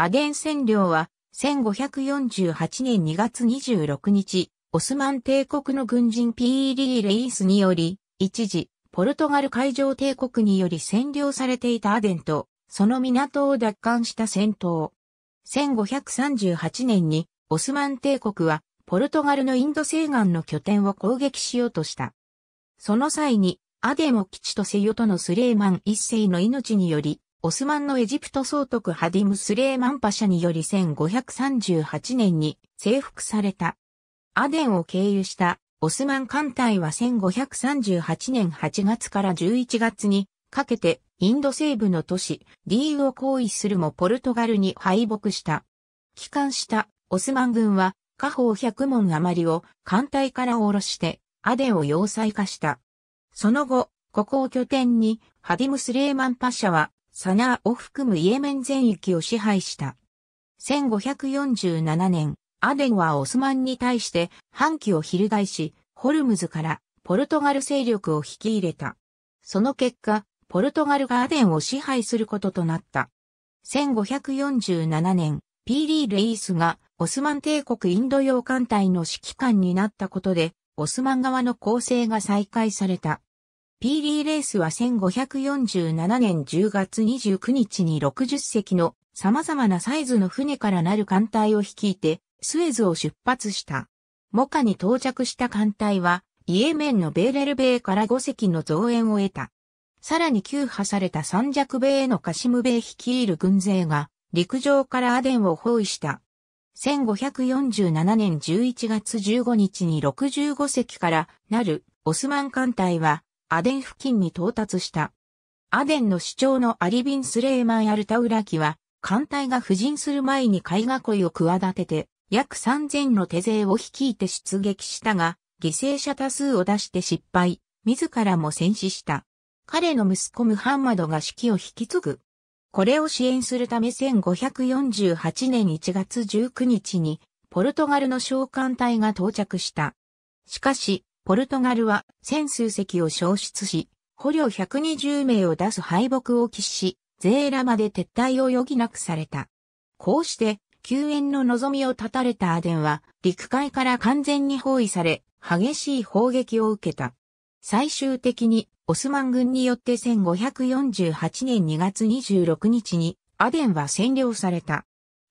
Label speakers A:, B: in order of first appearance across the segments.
A: アデン占領は1548年2月26日、オスマン帝国の軍人 P.E.D. レイスにより、一時、ポルトガル海上帝国により占領されていたアデンと、その港を奪還した戦闘。1538年に、オスマン帝国は、ポルトガルのインド西岸の拠点を攻撃しようとした。その際に、アデンを基地とセヨとのスレイマン一世の命により、オスマンのエジプト総督ハディム・スレーマンパシャにより1538年に征服された。アデンを経由したオスマン艦隊は1538年8月から11月にかけてインド西部の都市リーウを行為するもポルトガルに敗北した。帰還したオスマン軍は下方100門余りを艦隊から下ろしてアデンを要塞化した。その後、ここを拠点にハディム・スレーマンパシャはサナーを含むイエメン全域を支配した。1547年、アデンはオスマンに対して反旗を翻し、ホルムズからポルトガル勢力を引き入れた。その結果、ポルトガルがアデンを支配することとなった。1547年、ピーリー・レイースがオスマン帝国インド洋艦隊の指揮官になったことで、オスマン側の構成が再開された。ピーリーレースは1547年10月29日に60隻の様々なサイズの船からなる艦隊を率いてスエズを出発した。モカに到着した艦隊はイエメンのベーレルベイから5隻の増援を得た。さらに救破された三弱米へのカシムベイ率いる軍勢が陸上からアデンを包囲した。1547年11月15日に65隻からなるオスマン艦隊はアデン付近に到達した。アデンの主張のアリビン・スレーマン・アルタウラキは、艦隊が布陣する前に海囲いを企てて、約3000の手勢を率いて出撃したが、犠牲者多数を出して失敗、自らも戦死した。彼の息子ムハンマドが指揮を引き継ぐ。これを支援するため1548年1月19日に、ポルトガルの召喚隊が到着した。しかし、ポルトガルは千数隻を消失し、捕虜120名を出す敗北を喫し、ゼーラまで撤退を余儀なくされた。こうして、救援の望みを絶たれたアデンは、陸海から完全に包囲され、激しい砲撃を受けた。最終的に、オスマン軍によって1548年2月26日に、アデンは占領された。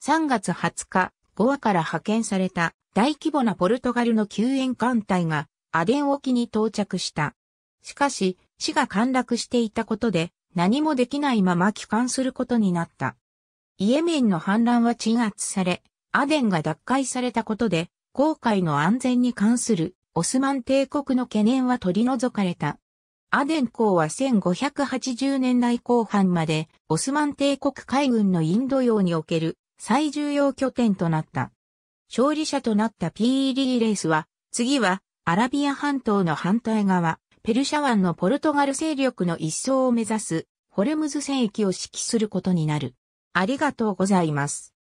A: 3月20日、ゴアから派遣された大規模なポルトガルの救援艦隊がアデン沖に到着した。しかし、市が陥落していたことで、何もできないまま帰還することになった。イエメンの反乱は鎮圧され、アデンが奪回されたことで、航海の安全に関するオスマン帝国の懸念は取り除かれた。アデン港は1580年代後半までオスマン帝国海軍のインド洋における最重要拠点となった。勝利者となった PE リーレースは、次はアラビア半島の反対側、ペルシャ湾のポルトガル勢力の一層を目指す、ホルムズ戦役を指揮することになる。ありがとうございます。